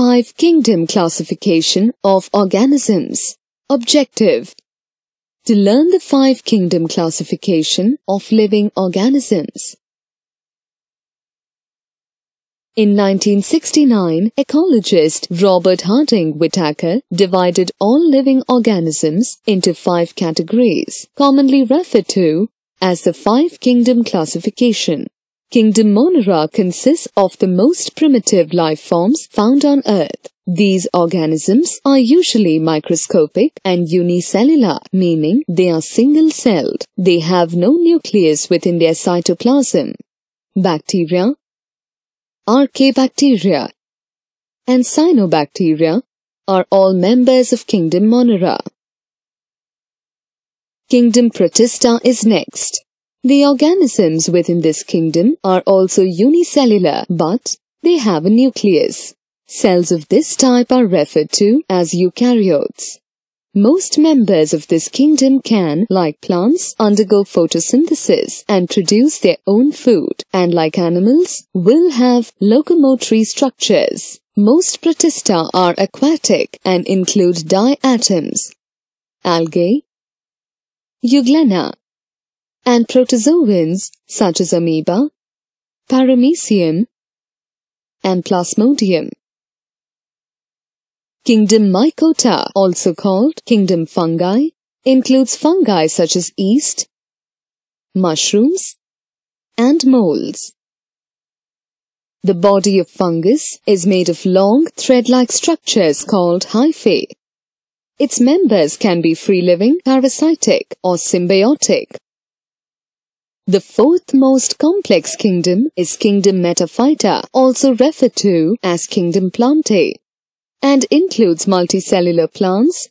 Five Kingdom Classification of Organisms Objective To learn the Five Kingdom Classification of Living Organisms in 1969, ecologist Robert Harding Whittaker divided all living organisms into five categories, commonly referred to as the Five Kingdom Classification. Kingdom Monera consists of the most primitive life forms found on Earth. These organisms are usually microscopic and unicellular, meaning they are single-celled. They have no nucleus within their cytoplasm. Bacteria Archaebacteria and Cyanobacteria are all members of Kingdom Monera. Kingdom Protista is next. The organisms within this kingdom are also unicellular, but they have a nucleus. Cells of this type are referred to as eukaryotes. Most members of this kingdom can, like plants, undergo photosynthesis and produce their own food, and like animals, will have locomotory structures. Most protista are aquatic and include diatoms, algae, euglena, and protozoans such as amoeba, paramecium, and plasmodium. Kingdom Mycota, also called kingdom fungi, includes fungi such as yeast, mushrooms, and molds. The body of fungus is made of long, thread-like structures called hyphae. Its members can be free-living, parasitic, or symbiotic, the fourth most complex kingdom is Kingdom Metaphyta, also referred to as Kingdom Plantae, and includes multicellular plants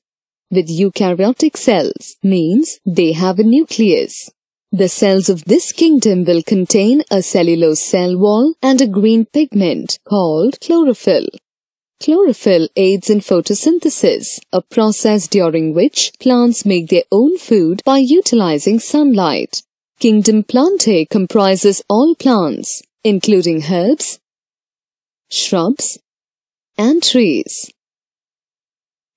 with eukaryotic cells, means they have a nucleus. The cells of this kingdom will contain a cellulose cell wall and a green pigment called chlorophyll. Chlorophyll aids in photosynthesis, a process during which plants make their own food by utilizing sunlight. Kingdom Plantae comprises all plants, including herbs, shrubs, and trees.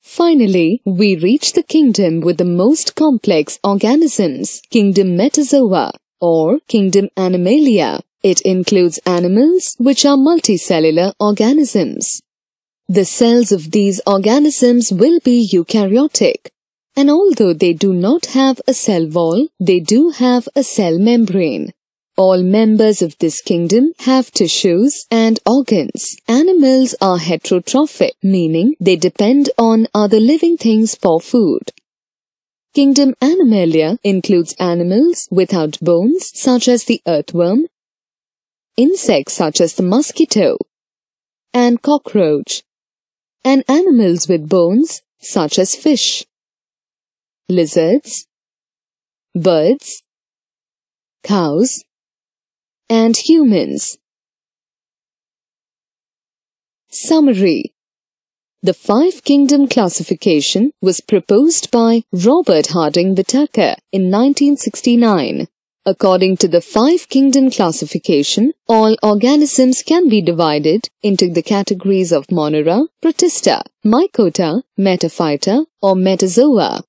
Finally, we reach the kingdom with the most complex organisms, Kingdom Metazoa or Kingdom Animalia. It includes animals which are multicellular organisms. The cells of these organisms will be eukaryotic, and although they do not have a cell wall, they do have a cell membrane. All members of this kingdom have tissues and organs. Animals are heterotrophic, meaning they depend on other living things for food. Kingdom Animalia includes animals without bones such as the earthworm, insects such as the mosquito, and cockroach, and animals with bones such as fish lizards, birds, cows, and humans. Summary the Five Kingdom classification was proposed by Robert Harding Whittaker in 1969. According to the Five Kingdom classification, all organisms can be divided into the categories of Monera, Protista, Mycota, Metaphyta, or Metazoa.